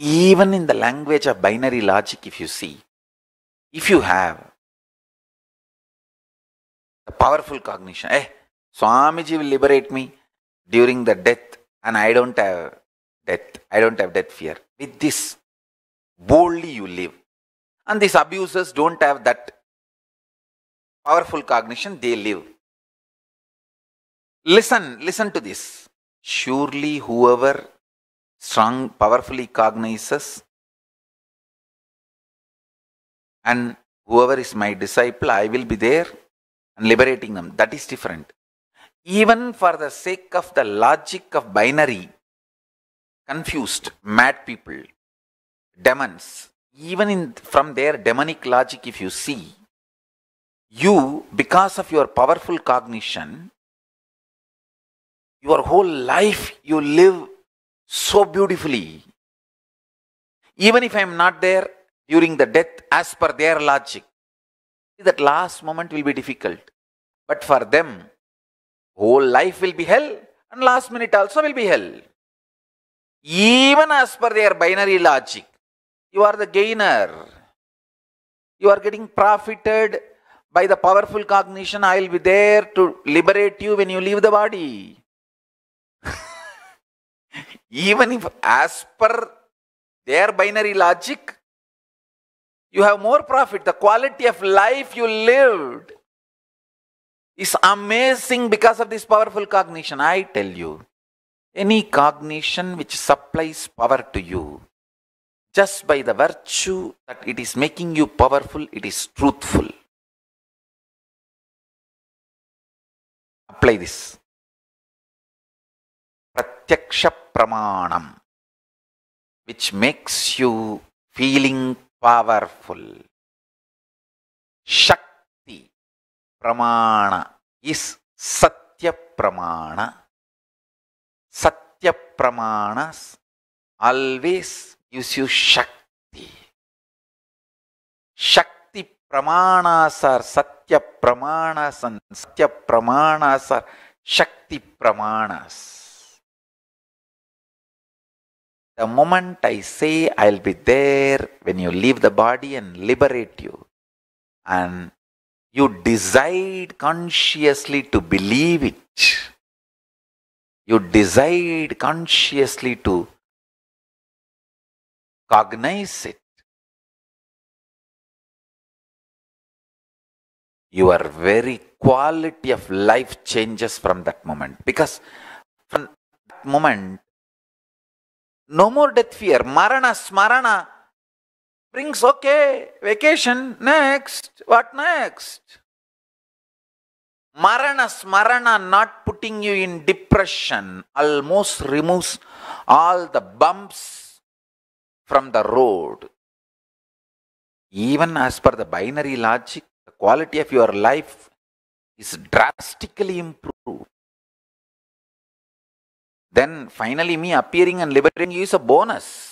Even in the language of binary logic, if you see, if you have the powerful cognition, eh, Swamiji will liberate me during the death, and I don't have death, I don't have death fear. With this, boldly you live. And these abusers don't have that powerful cognition, they live. Listen, listen to this. Surely, whoever strong, powerfully cognizes, and whoever is my disciple, I will be there and liberating them. That is different. Even for the sake of the logic of binary, confused, mad people, demons, even in, from their demonic logic, if you see, you, because of your powerful cognition, your whole life you live so beautifully. Even if I am not there during the death, as per their logic, that last moment will be difficult. But for them, whole life will be hell and last minute also will be hell. Even as per their binary logic, you are the gainer. You are getting profited by the powerful cognition, I will be there to liberate you when you leave the body. Even if, as per their binary logic, you have more profit. The quality of life you lived is amazing because of this powerful cognition. I tell you, any cognition which supplies power to you, just by the virtue that it is making you powerful, it is truthful. Apply this. பிரத்யக்ஷ பிரமாணம் which makes you feeling powerful சக்தி பிரமாண is சத்திய பிரமாண சத்திய பிரமாண always gives you Shakti. Shakti Pramanas are Satya Pramanas and Satya Pramanas are Shakti Pramanas. The moment I say I'll be there when you leave the body and liberate you, and you decide consciously to believe it, you decide consciously to cognize it, your very quality of life changes from that moment. Because from that moment, no more death fear. Marana, smarana brings, okay, vacation, next. What next? Marana, smarana not putting you in depression almost removes all the bumps from the road. Even as per the binary logic, the quality of your life is drastically improved then finally me appearing and liberating you is a bonus.